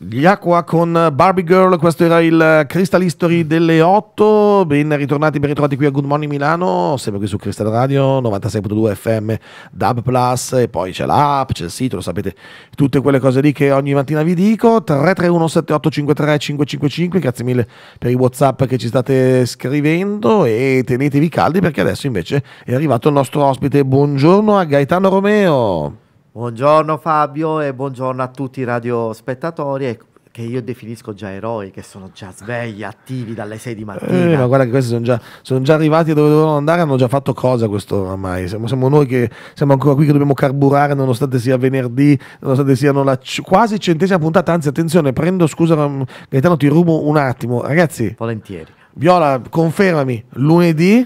Gli acqua con Barbie Girl, questo era il Crystal History delle 8, ben ritornati, ben ritrovati qui a Good Morning Milano, sempre qui su Crystal Radio 96.2 FM, Dub Plus e poi c'è l'app, c'è il sito, lo sapete, tutte quelle cose lì che ogni mattina vi dico, 331 7853 555, grazie mille per i Whatsapp che ci state scrivendo e tenetevi caldi perché adesso invece è arrivato il nostro ospite, buongiorno a Gaetano Romeo. Buongiorno Fabio e buongiorno a tutti i radiospettatori ecco, che io definisco già eroi, che sono già svegli, attivi dalle 6 di eh, mattina. Eh, ma guarda che questi sono già, sono già arrivati dove dovevano andare, hanno già fatto cosa questo oramai. Siamo, siamo, noi che siamo ancora qui che dobbiamo carburare nonostante sia venerdì, nonostante siano la quasi centesima puntata. Anzi, attenzione, prendo scusa mm, Gaetano, ti rubo un attimo. Ragazzi. Volentieri. Viola, confermami, lunedì,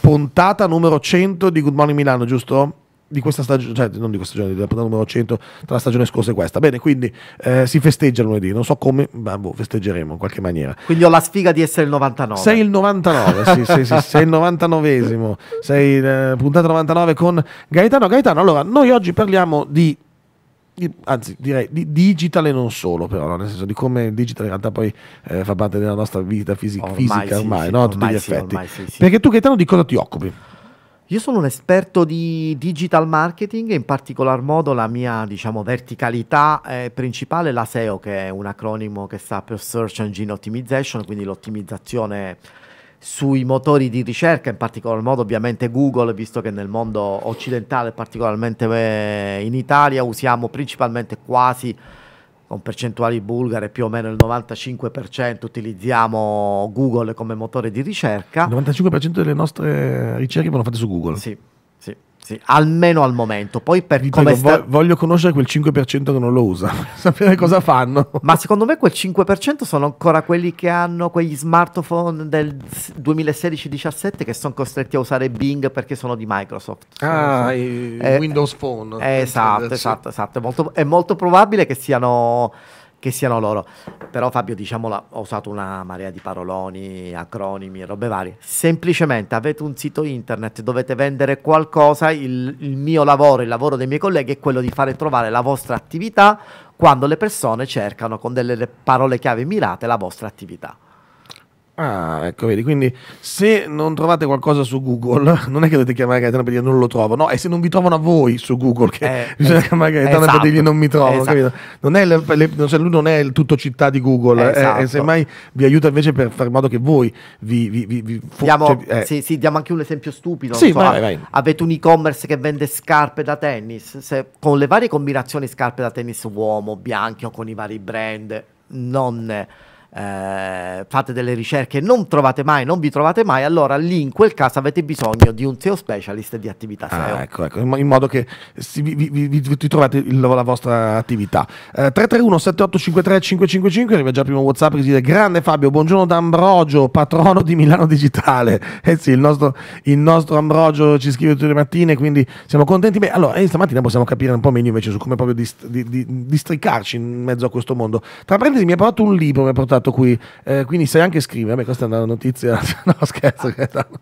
puntata numero 100 di Good Morning Milano, giusto? di questa stagione, cioè non di questa stagione, della puntata numero 100 tra la stagione scorsa e questa. Bene, quindi eh, si festeggia lunedì, non so come, ma boh, festeggeremo in qualche maniera. Quindi ho la sfiga di essere il 99. Sei il 99, sì, sì, sì, sei il 99esimo, sei eh, puntata 99 con Gaetano. Gaetano, allora, noi oggi parliamo di anzi direi di digital e non solo però no? nel senso di come il digital in realtà poi eh, fa parte della nostra vita fisica, ormai fisica ormai, sì, no? ormai, tutti gli sì, effetti ormai, perché tu Gaetano di cosa ti occupi? Io sono un esperto di digital marketing, in particolar modo la mia diciamo, verticalità eh, principale è la SEO, che è un acronimo che sta per Search Engine Optimization, quindi l'ottimizzazione sui motori di ricerca, in particolar modo ovviamente Google, visto che nel mondo occidentale, particolarmente eh, in Italia, usiamo principalmente quasi con percentuali bulgare più o meno il 95% utilizziamo Google come motore di ricerca. Il 95% delle nostre ricerche vengono fatte su Google. Sì. Sì, sì, almeno al momento. Poi per Dico, come sta... voglio conoscere quel 5% che non lo usa, sapere cosa fanno. Ma secondo me quel 5% sono ancora quelli che hanno quegli smartphone del 2016-17 che sono costretti a usare Bing perché sono di Microsoft. Ah, eh, Windows Phone. Eh, esatto, esatto, esatto. È molto, è molto probabile che siano che siano loro. Però Fabio, diciamola, ho usato una marea di paroloni, acronimi, robe varie. Semplicemente avete un sito internet, dovete vendere qualcosa, il, il mio lavoro, il lavoro dei miei colleghi è quello di fare trovare la vostra attività quando le persone cercano con delle parole chiave mirate la vostra attività. Ah, ecco, vedi, quindi se non trovate qualcosa su Google, non è che dovete chiamare Gaetano per dire non lo trovo, no, e se non vi trovano a voi su Google che eh, bisogna eh, chiamare Gaetano esatto, per dirgli non mi trovo, esatto. non le, le, cioè lui non è il tutto città di Google, eh, esatto. eh, semmai vi aiuta invece per fare in modo che voi vi... vi, vi, vi diamo, cioè, eh. sì, sì, diamo anche un esempio stupido, sì, so, vai, vai. avete un e-commerce che vende scarpe da tennis, se, con le varie combinazioni scarpe da tennis uomo, bianco, con i vari brand, non... Eh, fate delle ricerche e non trovate mai, non vi trovate mai, allora lì in quel caso avete bisogno di un SEO specialist di attività SEO. Ah, ecco, ecco, in modo che si, vi, vi, vi, trovate il, la vostra attività. Eh, 331 7853 555, arriva già il primo WhatsApp che dice grande Fabio, buongiorno da Ambrogio, patrono di Milano Digitale. Eh sì, il nostro, il nostro Ambrogio ci scrive tutte le mattine, quindi siamo contenti. Beh, allora, eh, stamattina possiamo capire un po' meglio invece su come proprio dist, di, di, districarci in mezzo a questo mondo. Tra parentesi mi ha portato un libro, mi ha portato qui, eh, qui quindi sai anche scrivere. Beh, questa è una notizia. No, scherzo.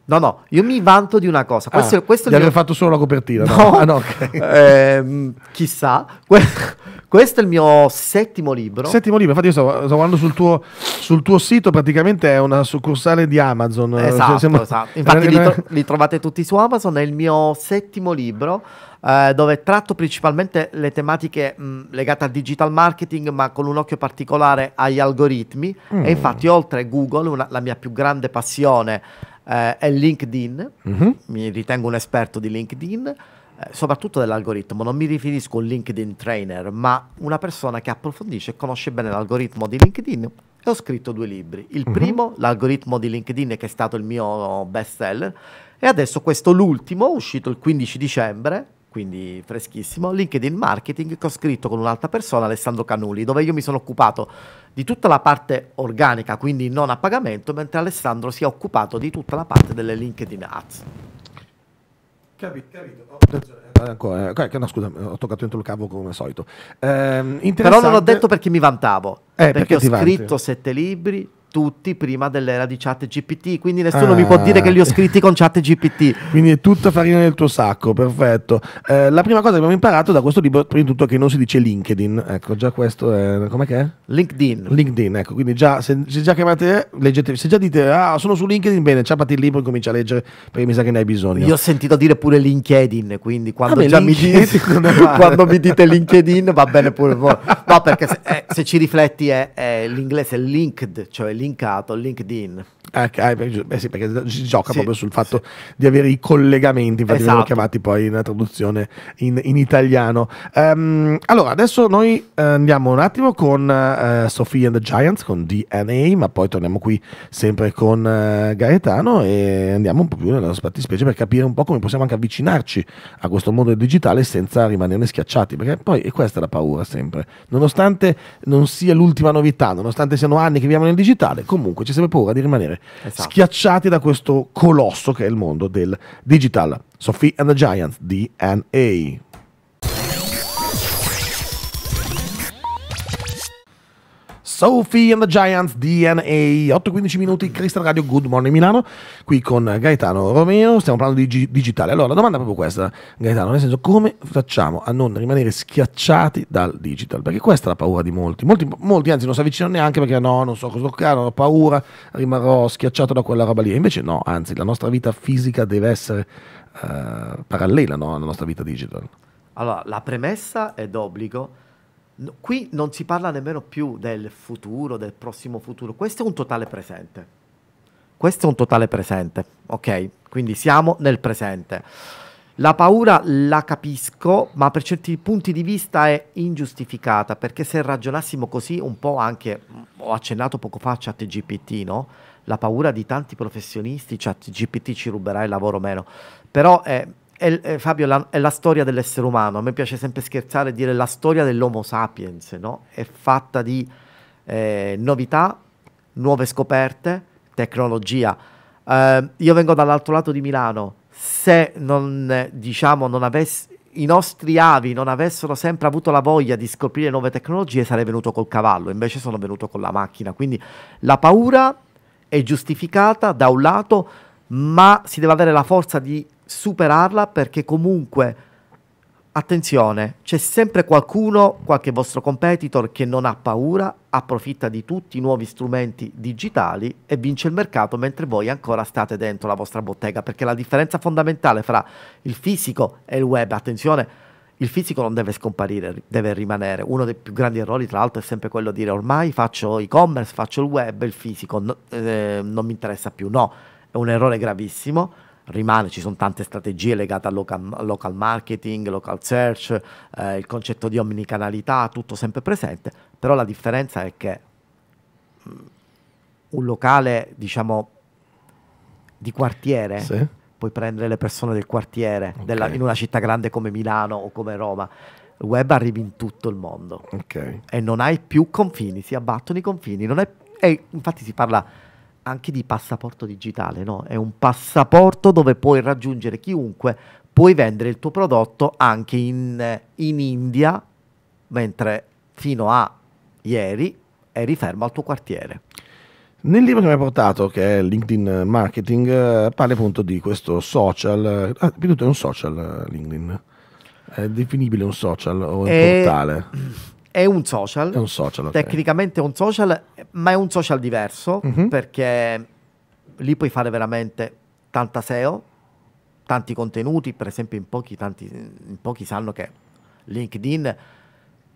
No, no, io mi vanto di una cosa. Questo, ah, questo di mio... fatto solo la copertina. No, no. Ah, no okay. eh, chissà. Questo è il mio settimo libro. Settimo libro, infatti io sto, sto guardando sul tuo, sul tuo, sito, praticamente è una succursale di Amazon. Esatto, Siamo... esatto. infatti li, tro- li trovate tutti su Amazon, è il mio settimo libro. Eh, dove tratto principalmente le tematiche mh, mm, legate al digital marketing, ma con un occhio particolare agli algoritmi. Mm. E infatti, oltre a Google, una, la mia più grande passione eh, è LinkedIn. Mm-hmm. Mi ritengo un esperto di LinkedIn eh, soprattutto dell'algoritmo, non mi riferisco a un LinkedIn trainer, ma una persona che approfondisce e conosce bene l'algoritmo di LinkedIn. E ho scritto due libri. Il uh-huh. primo, l'algoritmo di LinkedIn, che è stato il mio best seller, e adesso questo l'ultimo, uscito il 15 dicembre, quindi freschissimo, LinkedIn Marketing che ho scritto con un'altra persona, Alessandro Canuli, dove io mi sono occupato di tutta la parte organica, quindi non a pagamento, mentre Alessandro si è occupato di tutta la parte delle LinkedIn Ads. Capito, capito. Oh, eh, eh. eh, eh no, scusa, ho toccato dentro il cavo come al solito. Eh, Però non l'ho detto perché mi vantavo, eh, perché, perché ho scritto vanti? sette libri, tutti prima dell'era di chat GPT, quindi nessuno ah. mi può dire ah. che li ho scritti con chat GPT. quindi è tutta farina nel tuo sacco, perfetto. Eh, la prima cosa che abbiamo imparato da questo libro, prima di tutto, è che non si dice LinkedIn, ecco già questo è... com'è che è? LinkedIn. LinkedIn, ecco, quindi già se, se già chiamate, leggetevi, se già dite ah sono su LinkedIn, bene, ciappati il libro e comincia a leggere perché mi sa che ne hai bisogno. Io ho sentito dire pure LinkedIn, quindi quando, ah, beh, mi, dite, quando mi, dite, LinkedIn va bene pure voi. No, perché se, eh, se ci rifletti è, è l'inglese linked, cioè LinkedIn linkato a LinkedIn Ah, eh sì, perché si gioca sì, proprio sul fatto sì. di avere i collegamenti, infatti esatto. vengono chiamati poi in traduzione in, in italiano. Um, allora, adesso noi eh, andiamo un attimo con uh, Sophie and the Giants, con DNA, ma poi torniamo qui sempre con uh, Gaetano e andiamo un po' più nella nostra specie per capire un po' come possiamo anche avvicinarci a questo mondo digitale senza rimanerne schiacciati, perché poi e questa è la paura sempre. Nonostante non sia l'ultima novità, nonostante siano anni che viviamo nel digitale, comunque c'è sempre paura di rimanere genere, esatto. schiacciati da questo colosso che è il mondo del digital. Sophie and the Giants, DNA. Sophie and the Giants DNA 8-15 minuti Crystal Radio Good Morning Milano qui con Gaetano Romeo stiamo parlando di digitale allora la domanda è proprio questa Gaetano nel senso come facciamo a non rimanere schiacciati dal digital perché questa è la paura di molti molti, molti anzi non si avvicinano neanche perché no non so cosa toccare ho paura rimarrò schiacciato da quella roba lì invece no anzi la nostra vita fisica deve essere uh, parallela no? alla nostra vita digital allora la premessa è d'obbligo qui non si parla nemmeno più del futuro, del prossimo futuro, questo è un totale presente. Questo è un totale presente, ok? Quindi siamo nel presente. La paura la capisco, ma per certi punti di vista è ingiustificata, perché se ragionassimo così, un po' anche, ho accennato poco fa a ChatGPT, no? La paura di tanti professionisti, ChatGPT cioè, ci ruberà il lavoro meno, però è è, è, Fabio, la, è la storia dell'essere umano. A me piace sempre scherzare e dire la storia dell'Homo sapiens, no? È fatta di eh, novità, nuove scoperte, tecnologia. Eh, io vengo dall'altro lato di Milano. Se non, eh, diciamo, non avessi, i nostri avi non avessero sempre avuto la voglia di scoprire nuove tecnologie, sarei venuto col cavallo, invece sono venuto con la macchina. Quindi la paura è giustificata da un lato, ma si deve avere la forza di superarla perché comunque, attenzione, c'è sempre qualcuno, qualche vostro competitor che non ha paura, approfitta di tutti i nuovi strumenti digitali e vince il mercato mentre voi ancora state dentro la vostra bottega, perché la differenza fondamentale fra il fisico e il web, attenzione, il fisico non deve scomparire, deve rimanere. Uno dei più grandi errori, tra l'altro, è sempre quello di dire ormai faccio e-commerce, faccio il web, il fisico no, eh, non mi interessa più. No, è un errore gravissimo rimane, ci sono tante strategie legate al local, local marketing, local search, eh, il concetto di omnicanalità, tutto sempre presente, però la differenza è che mm, un locale, diciamo, di quartiere, sì. puoi prendere le persone del quartiere, okay. della, in una città grande come Milano o come Roma, il web arrivi in tutto il mondo okay. e non hai più confini, si abbattono i confini, non è, e infatti si parla anche di passaporto digitale, no? È un passaporto dove puoi raggiungere chiunque, puoi vendere il tuo prodotto anche in, in India, mentre fino a ieri eri fermo al tuo quartiere. Nel libro che mi hai portato, che è LinkedIn Marketing, eh, parli appunto di questo social. Ah, è un social eh, LinkedIn. È definibile un social o un è, portale? È un social. È un social. Okay. Tecnicamente è un social, ma è un social diverso mm-hmm. perché lì puoi fare veramente tanta SEO, tanti contenuti. Per esempio, in pochi, tanti, in pochi sanno che LinkedIn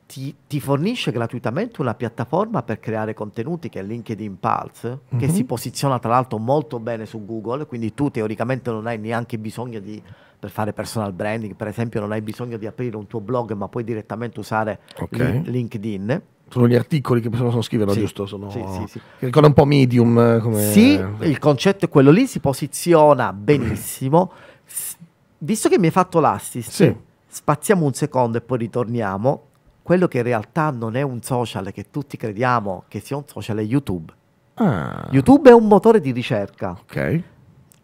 ti, ti, fornisce gratuitamente una piattaforma per creare contenuti che è LinkedIn Pulse, mm-hmm. che mhm. si posiziona tra l'altro molto bene su Google, quindi tu teoricamente non hai neanche bisogno di per fare personal branding, per esempio non hai bisogno di aprire un tuo blog ma puoi direttamente usare okay. LinkedIn. Sono gli articoli che possono scrivere, sì. giusto? Sono... Sì, sì, sì. Ricorda un po' medium. Eh, come... Sì, il concetto è quello lì, si posiziona benissimo. Visto che mi hai fatto l'assist, sì. spaziamo un secondo e poi ritorniamo. Quello che in realtà non è un social che tutti crediamo che sia un social è YouTube. Ah. YouTube è un motore di ricerca. Ok.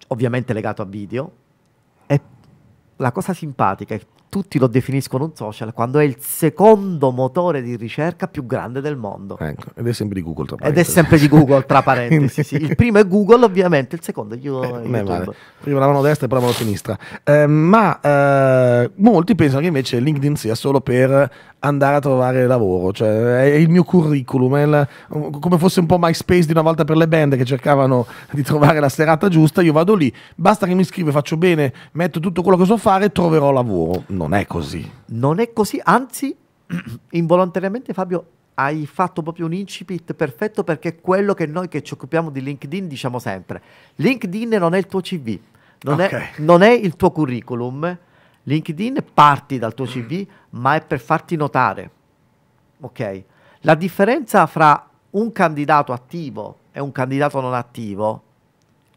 Ovviamente legato a video, la cosa simpatica è tutti lo definiscono un social, quando è il secondo motore di ricerca più grande del mondo. Ecco, ed è sempre di Google tra parentesi. Ed è sempre di Google tra parentesi, sì. Il primo è Google ovviamente, il secondo è YouTube. Eh, vale. Prima la mano destra e poi la mano sinistra. Eh, ma eh, molti pensano che invece LinkedIn sia solo per andare a trovare lavoro, cioè è il mio curriculum, la, come fosse un po' MySpace di una volta per le band che cercavano di trovare la serata giusta, io vado lì, basta che mi iscrivo, faccio bene, metto tutto quello che so fare e troverò lavoro. No non è così. Non è così, anzi, involontariamente Fabio hai fatto proprio un incipit perfetto perché è quello che noi che ci occupiamo di LinkedIn diciamo sempre. LinkedIn non è il tuo CV, non, okay. è, non è, il tuo curriculum. LinkedIn parti dal tuo CV, ma è per farti notare. Ok? La differenza fra un candidato attivo e un candidato non attivo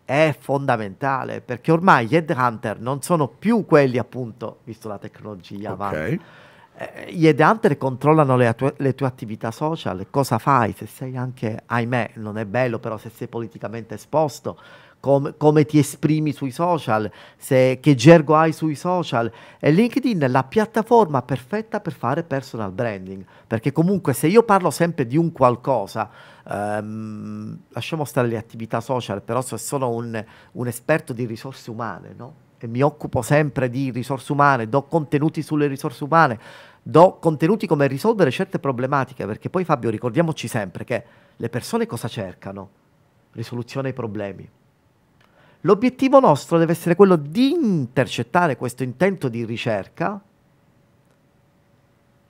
è fondamentale perché ormai gli headhunter non sono più quelli appunto, visto la tecnologia okay. eh, gli headhunter controllano le, tue, le tue attività social, cosa fai, se sei anche, ahimè, non è bello, però se sei politicamente esposto, com, come ti esprimi sui social, se, che gergo hai sui social. E LinkedIn è la piattaforma perfetta per fare personal branding, perché comunque se io parlo sempre di un qualcosa, ehm, lasciamo stare le attività social, però se sono un, un esperto di risorse umane, no? E mi occupo sempre di risorse umane, do contenuti sulle risorse umane, do contenuti come risolvere certe problematiche, perché poi Fabio ricordiamoci sempre che le persone cosa cercano? Risoluzione ai problemi. L'obiettivo nostro deve essere quello di intercettare questo intento di ricerca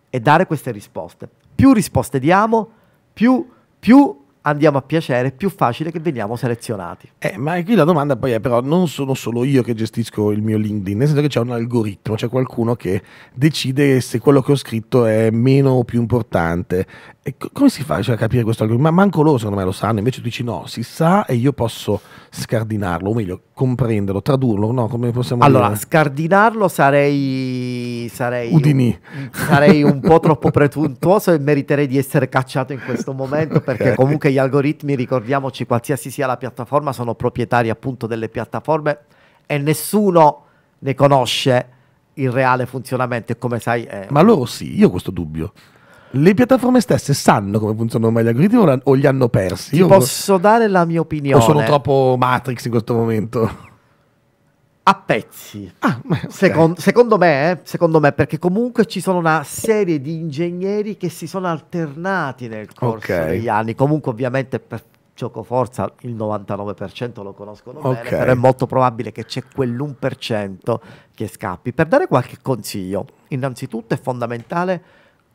e dare queste risposte. Più risposte diamo, più più andiamo a piacere, più facile che veniamo selezionati. Eh, ma qui la domanda poi è però non sono solo io che gestisco il mio LinkedIn, nel senso che c'è un algoritmo, c'è qualcuno che decide se quello che ho scritto è meno o più importante, e come si fa cioè, a capire questo algoritmo? Ma manco loro secondo me lo sanno, invece tu dici no, si sa e io posso scardinarlo, o meglio, comprenderlo, tradurlo, no? Come possiamo allora, dire? scardinarlo sarei... sarei Udini. Un, sarei un po' troppo presuntuoso e meriterei di essere cacciato in questo momento okay. perché comunque gli algoritmi, ricordiamoci, qualsiasi sia la piattaforma, sono proprietari appunto delle piattaforme e nessuno ne conosce il reale funzionamento come sai... È... Ma loro sì, io ho questo dubbio le piattaforme stesse sanno come funzionano meglio gli algoritmi o li hanno persi? Ti Io posso dare la mia opinione. O sono troppo Matrix in questo momento? A pezzi. Ah, okay. secondo, secondo, me, eh, secondo me, perché comunque ci sono una serie di ingegneri che si sono alternati nel corso okay. degli anni. Comunque, ovviamente, per gioco forza il 99% lo conoscono okay. però è molto probabile che c'è quell'1% che scappi. Per dare qualche consiglio, innanzitutto è fondamentale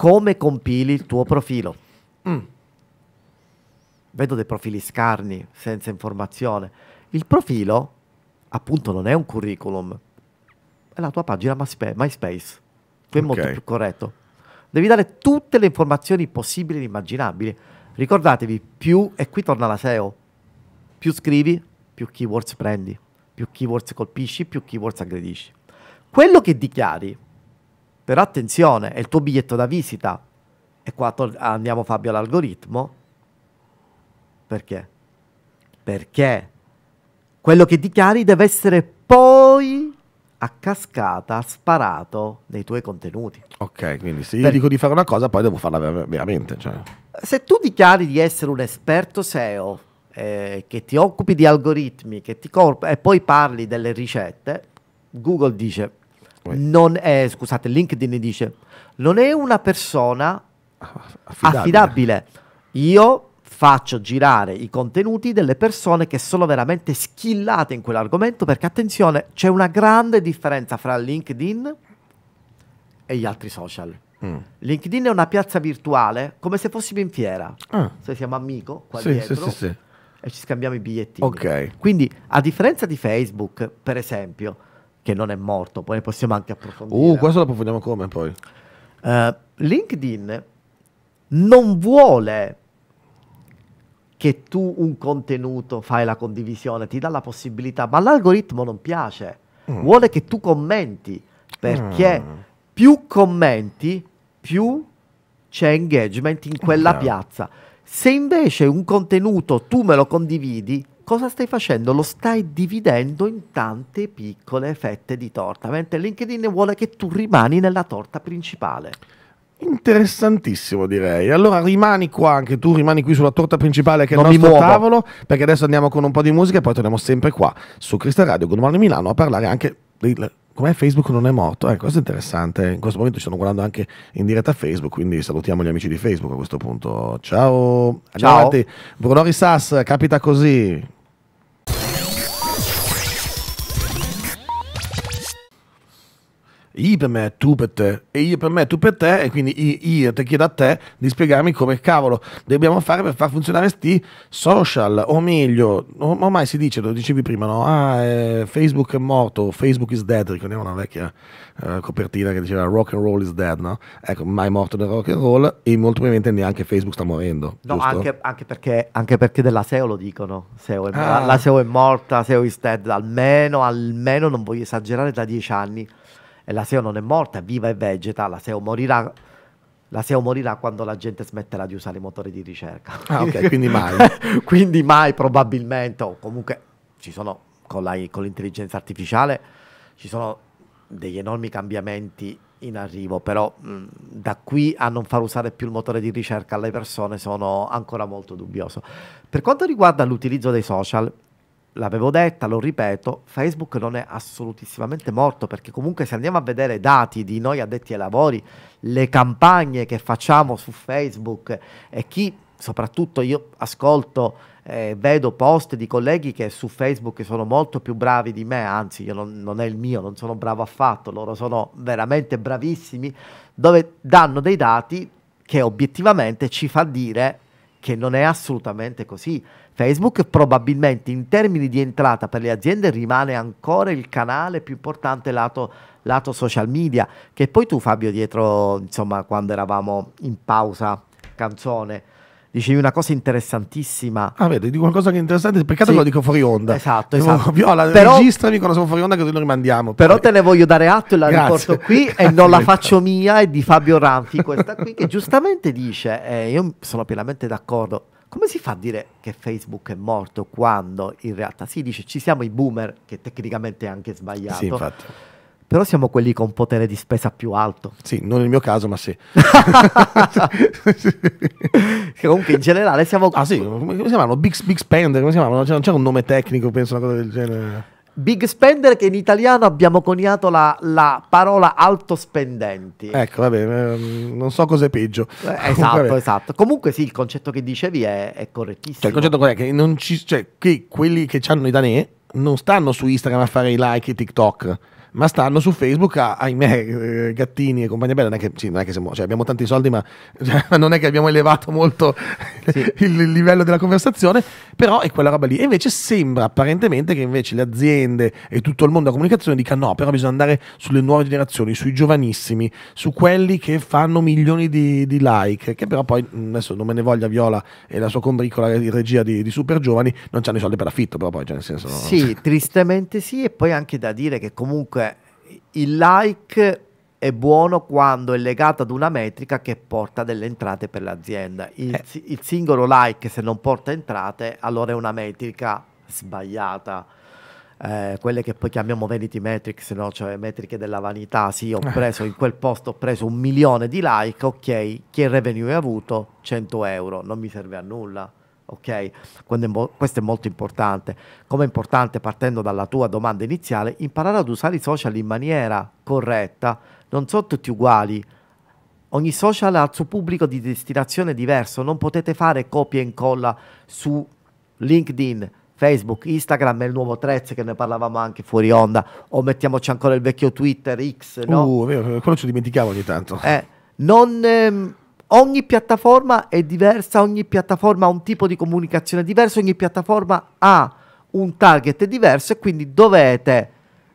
come compili il tuo profilo. Mm. Vedo dei profili scarni, senza informazione. Il profilo, appunto, non è un curriculum, è la tua pagina MySpace. Qui è okay. molto più corretto. Devi dare tutte le informazioni possibili e immaginabili. Ricordatevi, più, e qui torna la SEO, più scrivi, più keywords prendi, più keywords colpisci, più keywords aggredisci. Quello che dichiari però attenzione, è il tuo biglietto da visita. E qua andiamo Fabio all'algoritmo. Perché? Perché quello che dichiari deve essere poi a cascata sparato nei tuoi contenuti. Ok, quindi se io per... dico di fare una cosa, poi devo farla veramente. Cioè. Se tu dichiari di essere un esperto SEO, eh, che ti occupi di algoritmi, che ti corpo e poi parli delle ricette, Google dice non è, scusate, LinkedIn dice, non è una persona affidabile. affidabile. Io faccio girare i contenuti delle persone che sono veramente schillate in quell'argomento perché attenzione, c'è una grande differenza fra LinkedIn e gli altri social. Mm. LinkedIn è una piazza virtuale, come se fossimo in fiera. Ah. Se siamo amico qua sì, dietro, sì, sì, e ci scambiamo i bigliettini. Okay. Quindi, a differenza di Facebook, per esempio, che non è morto, poi possiamo anche approfondire. Uh, questo lo approfondiamo come poi? Uh, LinkedIn non vuole che tu un contenuto fai la condivisione, ti dà la possibilità, ma l'algoritmo non piace, mm. vuole che tu commenti, perché mm. più commenti, più c'è engagement in quella mm. piazza. Se invece un contenuto tu me lo condividi, cosa stai facendo? Lo stai dividendo in tante piccole fette di torta, mentre LinkedIn vuole che tu rimani nella torta principale. Interessantissimo direi. Allora rimani qua anche tu, rimani qui sulla torta principale che non è il nostro tavolo, perché adesso andiamo con un po' di musica e poi torniamo sempre qua su Crystal Radio con Morning Milano a parlare anche di come Facebook non è morto. Ecco, eh, questo è interessante. In questo momento ci stanno guardando anche in diretta a Facebook, quindi salutiamo gli amici di Facebook a questo punto. Ciao. Ciao. Avanti. Brunori Sass, capita così. I per me, tu per te, e io per me, tu per te, e quindi io ti chiedo a te di spiegarmi come cavolo dobbiamo fare per far funzionare sti social, o meglio, ormai si dice, lo dicevi prima, no? Ah, eh, Facebook è morto, Facebook is dead, ricordiamo una vecchia eh, copertina che diceva rock and roll is dead, no? Ecco, mai morto nel rock and roll e molto probabilmente neanche Facebook sta morendo. No, anche, anche, perché, anche perché della SEO lo dicono, SEO è, ah. la, la SEO è morta, SEO is dead, almeno, almeno non voglio esagerare, da dieci anni e la SEO non è morta, è viva e vegeta, la SEO morirà la SEO morirà quando la gente smetterà di usare i motori di ricerca. Ah, ok, quindi mai. quindi mai probabilmente, o comunque ci sono con, la, con, l'intelligenza artificiale, ci sono degli enormi cambiamenti in arrivo, però mh, mm, da qui a non far usare più il motore di ricerca alle persone sono ancora molto dubbioso. Per quanto riguarda l'utilizzo dei social, l'avevo detta, lo ripeto, Facebook non è assolutissimamente morto perché comunque se andiamo a vedere dati di noi addetti ai lavori, le campagne che facciamo su Facebook e chi soprattutto io ascolto e eh, vedo post di colleghi che su Facebook sono molto più bravi di me, anzi io non, non è il mio, non sono bravo affatto, loro sono veramente bravissimi, dove danno dei dati che obiettivamente ci fa dire che non è assolutamente così. Facebook probabilmente in termini di entrata per le aziende rimane ancora il canale più importante lato, lato social media, che poi tu Fabio dietro, insomma, quando eravamo in pausa canzone, dicevi una cosa interessantissima. Ah, vedi, dico qualcosa che è interessante, peccato sì. che lo dico fuori onda. Esatto, esatto. Viola, però, registrami quando siamo fuori onda che lo rimandiamo. Però te ne voglio dare atto e la grazie, riporto qui grazie, e non la faccio mia, è di Fabio Ranfi, questa qui che giustamente dice, eh, io sono pienamente d'accordo, come si fa a dire che Facebook è morto quando in realtà si dice ci siamo i boomer, che tecnicamente è anche sbagliato. Sì, infatti però siamo quelli con potere di spesa più alto. Sì, non nel mio caso, ma sì. Comunque in generale siamo... Ah sì, come si chiamano? Big, big spender, come si chiamano? Non c'è un nome tecnico, penso una cosa del genere. Big spender che in italiano abbiamo coniato la, la parola alto spendenti. Ecco, vabbè, ehm, non so cos'è peggio. Eh, esatto, vabbè. esatto. Comunque sì, il concetto che dicevi è, è correttissimo. Cioè, il concetto è che, ci, cioè, che quelli che hanno i danè non stanno su Instagram a fare i like e TikTok ma stanno su Facebook, a, ahimè, eh, gattini e compagnia bella, non è che, sì, non è che siamo, cioè, abbiamo tanti soldi, ma cioè, non è che abbiamo elevato molto sì. il, il, livello della conversazione, però è quella roba lì. E invece sembra apparentemente che invece le aziende e tutto il mondo della comunicazione dica no, però bisogna andare sulle nuove generazioni, sui giovanissimi, su quelli che fanno milioni di, di like, che però poi, adesso non me ne voglia Viola e la sua combricola di regia di, di Super Giovani, non hanno i soldi per l'affitto, però poi, cioè, nel senso... Sì, tristemente sì, e poi anche da dire che comunque il like è buono quando è legato ad una metrica che porta delle entrate per l'azienda. Il, eh. il, singolo like, se non porta entrate, allora è una metrica sbagliata. Eh, quelle che poi chiamiamo vanity metrics, no? cioè metriche della vanità. Sì, ho eh. preso in quel posto ho preso un milione di like, ok, che revenue hai avuto? 100 euro, non mi serve a nulla ok? È questo è molto importante. Come è importante, partendo dalla tua domanda iniziale, imparare ad usare i social in maniera corretta, non sono tutti uguali. Ogni social ha il suo pubblico di destinazione diverso, non potete fare copia e incolla su LinkedIn, Facebook, Instagram e il nuovo Trez che ne parlavamo anche fuori onda, o mettiamoci ancora il vecchio Twitter X, no? Uh, quello ci dimenticavo ogni tanto. Eh, non... Ehm, ogni piattaforma è diversa, ogni piattaforma ha un tipo di comunicazione diverso, ogni piattaforma ha un target diverso e quindi dovete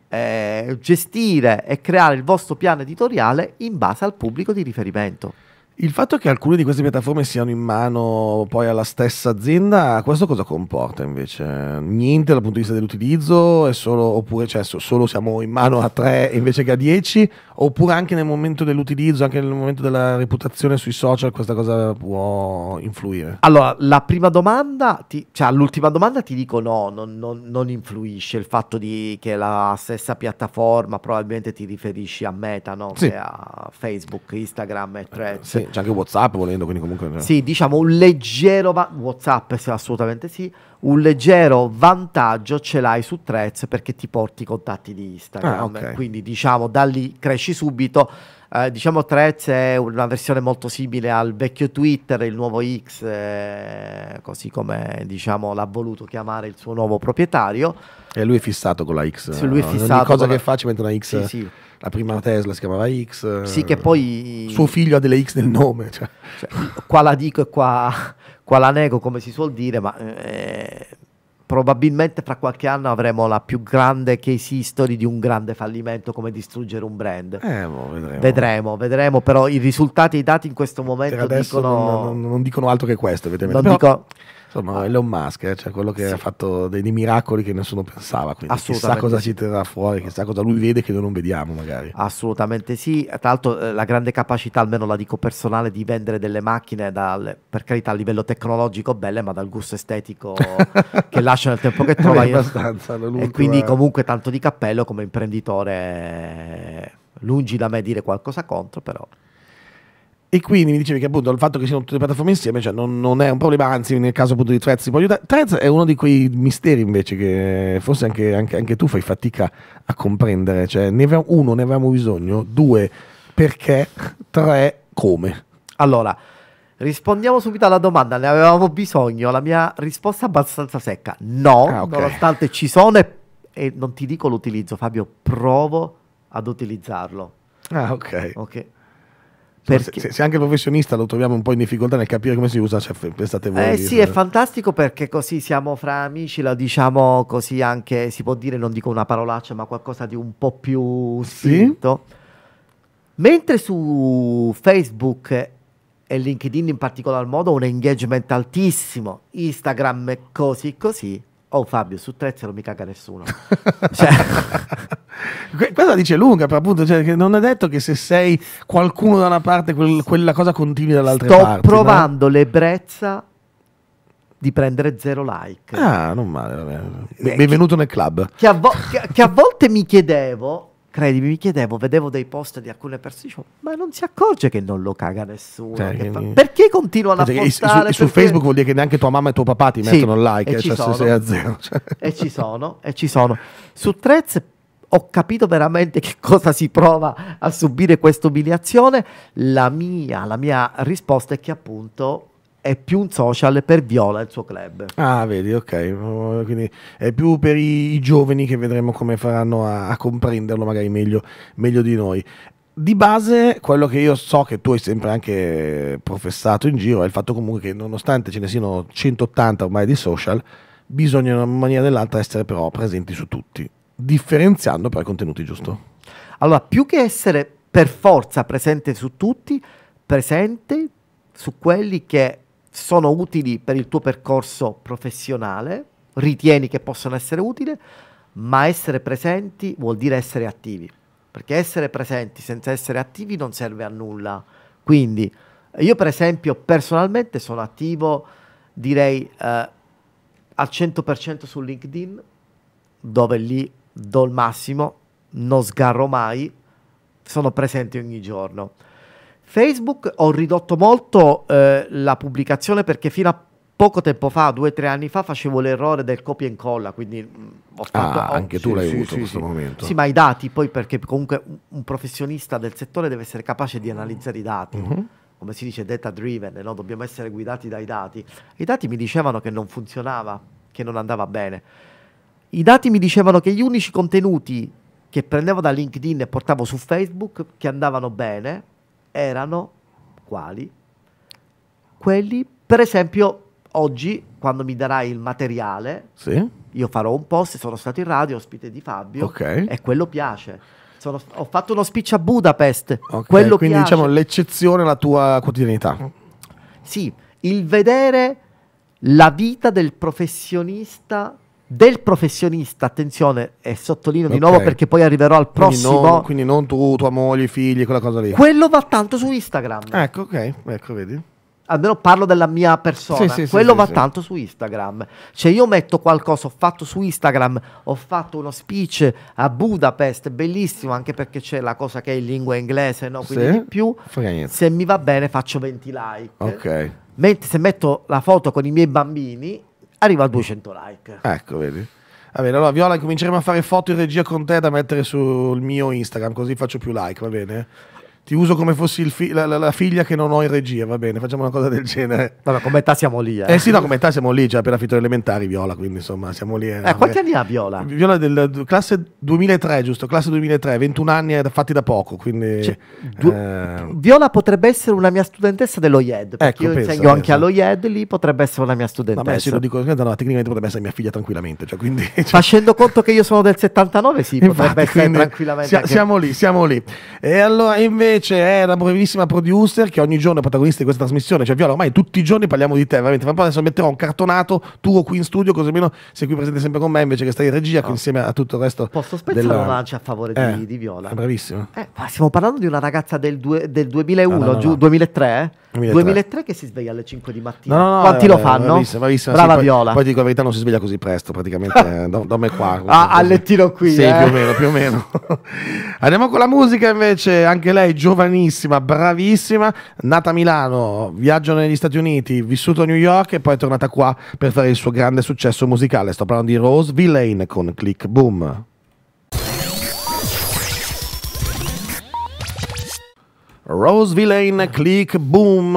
eh, gestire e creare il vostro piano editoriale in base al pubblico di riferimento. Il fatto che alcune di queste piattaforme siano in mano poi alla stessa azienda, questo cosa comporta invece? Niente dal punto di vista dell'utilizzo, solo, oppure cioè, solo siamo in mano a tre invece che a dieci? oppure anche nel momento dell'utilizzo, anche nel momento della reputazione sui social, questa cosa può influire? Allora, la prima domanda, ti, cioè all'ultima domanda ti dico no, non, non, non influisce il fatto che la stessa piattaforma, probabilmente ti riferisci a Meta, no? sì. a Facebook, Instagram e eh, Threads. Sì c'è cioè, anche WhatsApp volendo, quindi comunque. Eh. Sì, diciamo un leggero. Va- WhatsApp, sì, assolutamente sì. Un leggero vantaggio ce l'hai su Threads perché ti porti i contatti di Instagram. Ah, okay. Quindi, diciamo, da lì cresci subito eh, diciamo Threads è una versione molto simile al vecchio Twitter, il nuovo X, eh, così come diciamo, l'ha voluto chiamare il suo nuovo proprietario. E lui è fissato con la X. Sì, lui è fissato. Ogni cosa con... che faccio mette una X. Sì, sì. La prima Tesla si chiamava X. Sì, che poi... Suo figlio ha delle X nel nome. Cioè. Cioè, qua la dico e qua, qua, la nego, come si suol dire, ma... Eh, probabilmente fra qualche anno avremo la più grande case history di un grande fallimento come distruggere un brand. Eh, boh, vedremo. vedremo. vedremo, però i risultati e i dati in questo momento dicono... Non, non, non, dicono altro che questo, evidentemente. Non però... dico... Insomma, ah. Elon Musk, eh, cioè quello che sì. ha fatto dei, dei, miracoli che nessuno pensava, quindi chissà cosa ci terrà fuori, chissà cosa lui vede che noi non vediamo magari. Assolutamente sì, tra l'altro eh, la grande capacità, almeno la dico personale, di vendere delle macchine dal, per carità a livello tecnologico belle, ma dal gusto estetico che lascia nel tempo che trova. Beh, abbastanza, eh, e quindi comunque tanto di cappello come imprenditore, eh, lungi da me dire qualcosa contro, però... E quindi mi dicevi che appunto il fatto che siano tutte le piattaforme insieme cioè, non, non, è un problema, anzi nel caso appunto di Threads si può aiutare. Threads è uno di quei misteri invece che forse anche, anche, anche tu fai fatica a comprendere, cioè ne avevamo, uno ne avevamo bisogno, due perché, tre come. Allora, rispondiamo subito alla domanda, ne avevamo bisogno, la mia risposta è abbastanza secca, no, ah, okay. nonostante ci sono e, e non ti dico l'utilizzo Fabio, provo ad utilizzarlo. Ah ok. Ok perché... Se, se, anche il professionista lo troviamo un po' in difficoltà nel capire come si usa, cioè, pensate voi. Eh sì, è fantastico perché così siamo fra amici, la diciamo così anche, si può dire, non dico una parolaccia, ma qualcosa di un po' più spinto. Sì? Mentre su Facebook e LinkedIn in particolar modo un engagement altissimo, Instagram è così così, Oh Fabio, su Trezza non mi caga nessuno. cioè... Questa dice lunga, però appunto, cioè, non è detto che se sei qualcuno da una parte, quel, quella cosa continui dall'altra Sto parte. Sto provando no? l'ebbrezza di prendere zero like. Ah, non male, vabbè. benvenuto nel club. Che a, vo- che, che a volte mi chiedevo, credimi, mi chiedevo, vedevo dei post di alcune persone, dicevo, ma non si accorge che non lo caga nessuno. Cioè, fa... Perché continuano perché a postare? Su, su Facebook vuol dire che neanche tua mamma e tuo papà ti sì, mettono like, e, cioè, sono, sei a zero. Cioè. E ci sono, e ci sono. Su Threads ho capito veramente che cosa si prova a subire questa umiliazione. La mia, la mia risposta è che appunto è più un social per Viola il suo club. Ah, vedi, ok. Quindi è più per i, giovani che vedremo come faranno a, a comprenderlo magari meglio, meglio di noi di base quello che io so che tu hai sempre anche professato in giro è il fatto comunque che nonostante ce ne siano 180 ormai di social, bisogna in una maniera o nell'altra essere però presenti su tutti, differenziando per contenuti, giusto? Allora, più che essere per forza presente su tutti, presente su quelli che sono utili per il tuo percorso professionale, ritieni che possano essere utili, ma essere presenti vuol dire essere attivi, perché essere presenti senza essere attivi non serve a nulla. Quindi io per esempio personalmente sono attivo, direi, eh, al 100% su LinkedIn, dove lì do il massimo, non sgarro mai, sono presente ogni giorno. Facebook ho ridotto molto eh, la pubblicazione perché fino a poco tempo fa, due o tre anni fa, facevo l'errore del copia e incolla, quindi mm, ho ah, fatto... Ah, oh, anche sì, tu l'hai sì, avuto sì, in questo momento. Sì, ma i dati poi, perché comunque un professionista del settore deve essere capace di analizzare i dati. Mm -hmm. Come si dice data driven, no? dobbiamo essere guidati dai dati. I dati mi dicevano che non funzionava, che non andava bene. I dati mi dicevano che gli unici contenuti che prendevo da LinkedIn e portavo su Facebook, che andavano bene, erano quali? Quelli, per esempio, oggi quando mi darai il materiale, sì. io farò un post, sono stato in radio, ospite di Fabio, okay. e quello piace. Sono, ho fatto uno speech a Budapest, okay, quello quindi piace. diciamo l'eccezione alla tua quotidianità. Sì, il vedere la vita del professionista del professionista, attenzione, e sottolineo okay. di nuovo perché poi arriverò al prossimo. Quindi non, quindi non tu, tua moglie, i figli, quella cosa lì. Quello va tanto su Instagram. Ecco, ok, ecco, vedi almeno parlo della mia persona, sì, sì, quello sì, va tanto su Instagram. Cioè io metto qualcosa, ho fatto su Instagram, ho fatto uno speech a Budapest, bellissimo, anche perché c'è la cosa che è in lingua inglese, no? Quindi di più, se mi va bene faccio 20 like. Ok. Mentre se metto la foto con i miei bambini, arriva a 200 like. Ecco, vedi. Va bene, allora Viola cominceremo a fare foto in regia con te da mettere sul mio Instagram, così faccio più like, va bene? ti uso come fossi fi- la, la, la, figlia che non ho in regia, va bene, facciamo una cosa del genere. Vabbè, come età siamo lì. Eh, eh sì, no, come età siamo lì, già cioè, per affitto elementari, Viola, quindi insomma siamo lì. Eh, eh quanti anni ha Viola? Viola del classe 2003, giusto, classe 2003, 21 anni eh, fatti da poco, quindi... Cioè, du- eh... Viola potrebbe essere una mia studentessa dell'OIED, perché ecco, io pensa, insegno pensa. anche all'OIED, lì potrebbe essere una mia studentessa. Vabbè, sì, lo dico, no, tecnicamente potrebbe essere mia figlia tranquillamente, cioè, quindi, cioè... Facendo conto che io sono del 79, sì, Infatti, potrebbe essere tranquillamente. Si- anche... Siamo lì, siamo lì. E allora invece invece è una bravissima producer che ogni giorno è protagonista di questa trasmissione. Cioè, Viola, ormai tutti i giorni parliamo di te, veramente. Fra un adesso metterò un cartonato tuo qui in studio, così almeno sei qui presente sempre con me invece che stai in regia, no. Ah. insieme a tutto il resto. Posso spezzare della... una lancia a favore eh, di, Viola? bravissima. Eh, stiamo parlando di una ragazza del, due, del 2001, no, no, giù, 2003, 2003, 2003. che si sveglia alle 5 di mattina. Quanti lo eh, fanno? Bravissima, bravissima. Brava sì, Viola. Poi, poi, dico la verità, non si sveglia così presto, praticamente. Eh, do, do me qua. Ah, a lettino qui. Sì, eh. più o eh. meno, più o meno. Andiamo con la musica invece, anche lei, Giù giovanissima, bravissima, nata a Milano, viaggio negli Stati Uniti, vissuto a New York e poi è tornata qua per fare il suo grande successo musicale. Sto parlando di Rose Villain con Click Boom. Rose Villain, click, boom.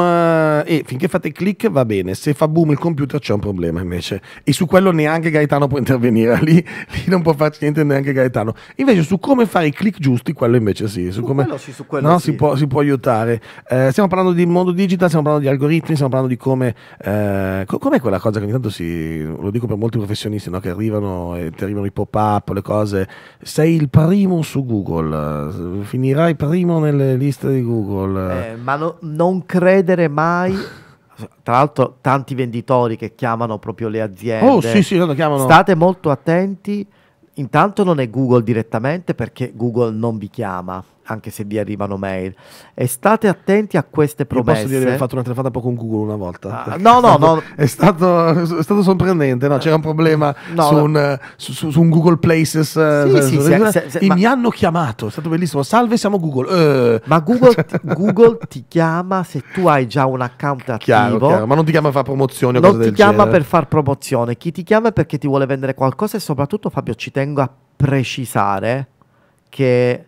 E finché fate click va bene, se fa boom il computer c'è un problema invece. E su quello neanche Gaetano può intervenire, lì, lì non può farci niente neanche Gaetano. Invece su come fare i click giusti, quello invece sì. Su, su come, quello sì, su quello no, sì. si, può, si, può, aiutare. Eh, stiamo parlando di mondo digital, stiamo parlando di algoritmi, stiamo parlando di come... Eh, com'è quella cosa che ogni tanto si... lo dico per molti professionisti no? che arrivano e ti arrivano i pop-up, le cose. Sei il primo su Google, finirai primo nelle liste di Google Google. Eh, ma no, non credere mai tra l'altro tanti venditori che chiamano proprio le aziende. Oh, sì, sì, lo chiamano. State molto attenti. Intanto non è Google direttamente perché Google non vi chiama, anche se vi arrivano mail. E state attenti a queste promesse. Io posso dire che ho fatto una telefonata un con Google una volta. Ah, no, no, no. È stato, è stato sorprendente, no? Eh. C'era un problema no, su, un, su, su, un, Google Places. Sì, eh, sì, se, se, se, e mi hanno chiamato, è stato bellissimo. Salve, siamo Google. Uh. Ma Google, Google, ti chiama se tu hai già un account attivo. Chiaro, chiaro. Ma non ti chiama per fare promozione o non cose ti chiama per far promozione. Chi ti chiama è perché ti vuole vendere qualcosa e soprattutto Fabio ci tengo a precisare che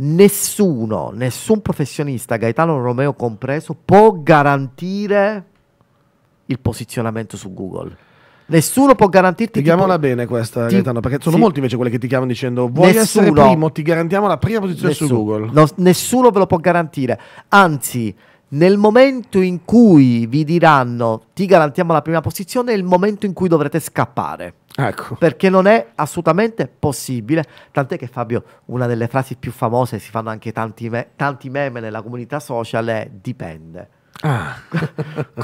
nessuno, nessun professionista, Gaetano Romeo compreso, può garantire il posizionamento su Google. Nessuno può garantirti. Chiamiamola tipo, bene questa, ti, Gaetano, perché sono sì. molti invece quelli che ti chiamano dicendo vuoi nessuno, essere primo, ti garantiamo la prima posizione nessuno, su Google. No, nessuno ve lo può garantire. Anzi, nel momento in cui vi diranno ti garantiamo la prima posizione, è il momento in cui dovrete scappare. Ecco. Perché non è assolutamente possibile. Tant'è che Fabio, una delle frasi più famose, si fanno anche tanti, me tanti meme nella comunità social, è dipende. Ah.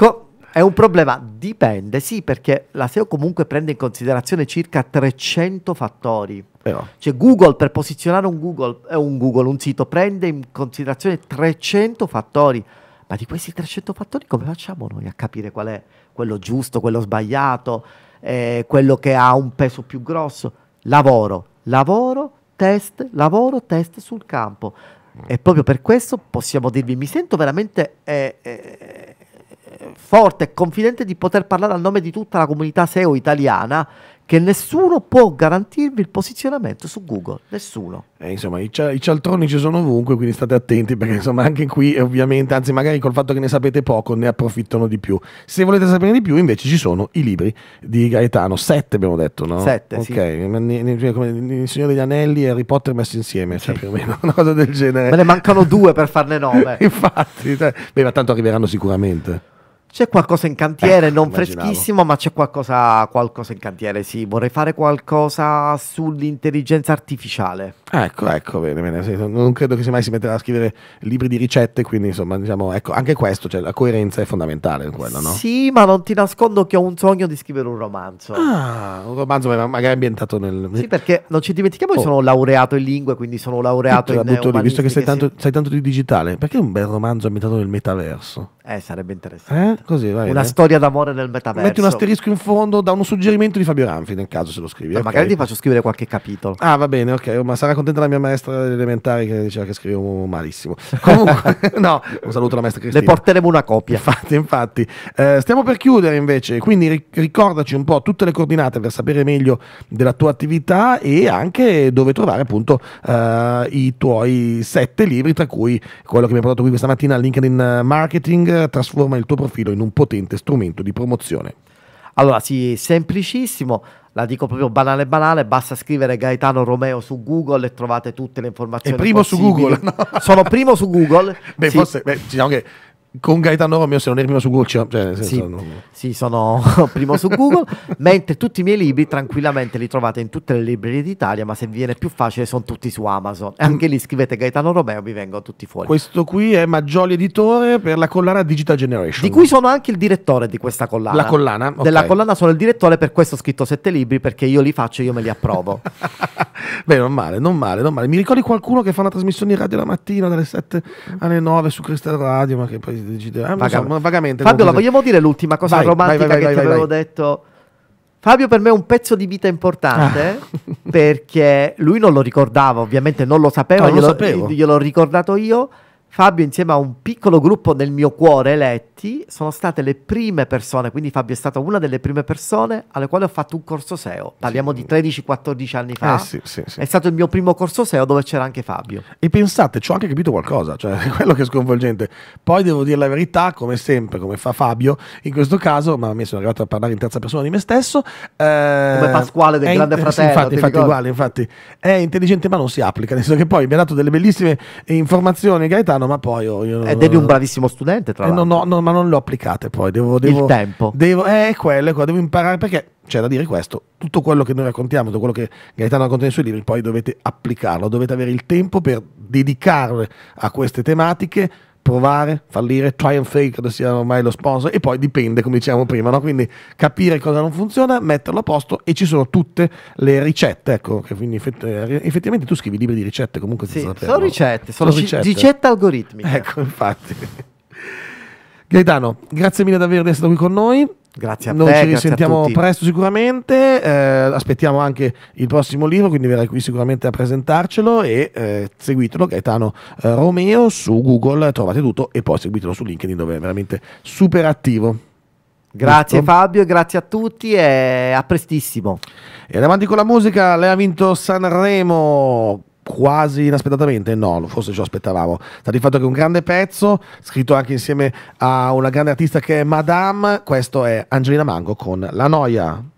è un problema, dipende, sì, perché la SEO comunque prende in considerazione circa 300 fattori. Eh no. Oh. Cioè Google, per posizionare un Google, eh, un Google, un sito, prende in considerazione 300 fattori. Ma di questi 300 fattori come facciamo noi a capire qual è quello giusto, quello sbagliato? eh, quello che ha un peso più grosso. Lavoro, lavoro, test, lavoro, test sul campo. E proprio per questo possiamo dirvi, mi sento veramente eh, eh, forte e confidente di poter parlare a nome di tutta la comunità SEO italiana che nessuno può garantirvi il posizionamento su Google, nessuno. Eh, insomma, i, i, cialtroni ci sono ovunque, quindi state attenti perché insomma anche qui ovviamente, anzi magari col fatto che ne sapete poco, ne approfittano di più. Se volete sapere di più invece ci sono i libri di Gaetano, sette abbiamo detto, no? Sette, Ok, sì. Cioè, come Il Signore degli Anelli e Harry Potter messi insieme, cioè sì. più o meno una cosa del genere. Me ne mancano due per farne nove. Infatti, cioè, beh, ma tanto arriveranno sicuramente. C'è qualcosa in cantiere, eh, non immaginavo. freschissimo, ma c'è qualcosa, qualcosa, in cantiere, sì. Vorrei fare qualcosa sull'intelligenza artificiale. Ecco, ecco, bene, bene. Non credo che si mai si metterà a scrivere libri di ricette, quindi insomma, diciamo, ecco, anche questo, cioè la coerenza è fondamentale in quello, no? Sì, ma non ti nascondo che ho un sogno di scrivere un romanzo. Ah, un romanzo magari ambientato nel... Sì, perché non ci dimentichiamo oh. che sono laureato in lingue, quindi sono laureato Tutto in... Butto lì, visto che sei tanto, sei tanto di digitale, perché un bel romanzo ambientato nel metaverso? Eh, sarebbe interessante. Eh? Così, vai, Una eh? storia d'amore nel metaverso. Metti un asterisco in fondo, da un suggerimento di Fabio Ranfi nel caso se lo scrivi. No, eh, okay. Magari ti faccio scrivere qualche capitolo. Ah, va bene, ok. Ma sarà contenta la mia maestra elementare che diceva che scrivevo malissimo. Comunque, no, un saluto alla maestra Cristina. Le porteremo una copia. Infatti, infatti. Eh, stiamo per chiudere invece, quindi ricordaci un po' tutte le coordinate per sapere meglio della tua attività e anche dove trovare appunto eh, i tuoi sette libri, tra cui quello che mi hai portato qui questa mattina, LinkedIn Marketing Twitter trasforma il tuo profilo in un potente strumento di promozione. Allora, sì, semplicissimo, la dico proprio banale banale, basta scrivere Gaetano Romeo su Google e trovate tutte le informazioni. È primo possibili. su Google, no? Sono primo su Google. beh, sì. forse, beh, diciamo che con Gaetano Romeo se non eri prima su Google cioè, nel senso, sì, non... sì, sono primo su Google mentre tutti i miei libri tranquillamente li trovate in tutte le librerie d'Italia ma se vi viene più facile sono tutti su Amazon e anche lì scrivete Gaetano Romeo vi vengono tutti fuori questo qui è Maggioli Editore per la collana Digital Generation di cui sono anche il direttore di questa collana la collana okay. della collana sono il direttore per questo ho scritto sette libri perché io li faccio e io me li approvo Beh, non male, non male, non male. Mi ricordi qualcuno che fa una trasmissione in radio la mattina dalle 7 alle 9 su Crystal Radio, ma che poi decide... Eh, Vaga- so, vagamente. Fabio, la vogliamo dire l'ultima cosa vai, romantica vai, vai, che ti avevo detto? Fabio per me è un pezzo di vita importante ah. perché lui non lo ricordava, ovviamente non lo sapeva, no, glielo, lo sapevo. gliel'ho ricordato io Fabio insieme a un piccolo gruppo nel mio cuore eletti sono state le prime persone, quindi Fabio è stata una delle prime persone alle quali ho fatto un corso SEO. Parliamo sì. di 13-14 anni fa. Eh, sì, sì, è stato il mio primo corso SEO dove c'era anche Fabio. E pensate, ci ho anche capito qualcosa, cioè quello che è sconvolgente. Poi devo dire la verità, come sempre, come fa Fabio, in questo caso, ma mi sono arrivato a parlare in terza persona di me stesso. Eh, come Pasquale del Grande Fratello. infatti, infatti uguale, infatti. È intelligente ma non si applica, nel senso che poi mi ha dato delle bellissime informazioni Gaetano piano, ma poi io, io Ed eh, eri un bravissimo studente, tra eh, l'altro. No, no, ma non le ho applicate poi. Devo, devo, Il tempo. Devo, eh, quello, quello, devo imparare perché c'è da dire questo, tutto quello che noi raccontiamo, tutto quello che Gaetano racconta nei suoi libri, poi dovete applicarlo, dovete avere il tempo per dedicarvi a queste tematiche provare, fallire, try and fake, credo sia ormai lo sponsor, e poi dipende, come dicevamo prima, no? quindi capire cosa non funziona, metterlo a posto e ci sono tutte le ricette, ecco, quindi eh, effettivamente tu scrivi libri di ricette comunque sì, sono ricette, sono, sono ricette. ricette algoritmiche. Ecco, infatti. Gaetano, grazie mille davvero di essere qui con noi. Grazie a Noi te. Noi ci risentiamo presto sicuramente, eh, aspettiamo anche il prossimo libro, quindi verrai qui sicuramente a presentarcelo e eh, seguitelo Gaetano eh, Romeo su Google, trovate tutto e poi seguitelo su LinkedIn dove è veramente super attivo. Grazie tutto. Fabio, grazie a tutti e a prestissimo. E avanti con la musica, lei ha vinto Sanremo quasi inaspettatamente, no, forse ci aspettavamo. Sta di fatto che è un grande pezzo, scritto anche insieme a una grande artista che è Madame, questo è Angelina Mango con La Noia.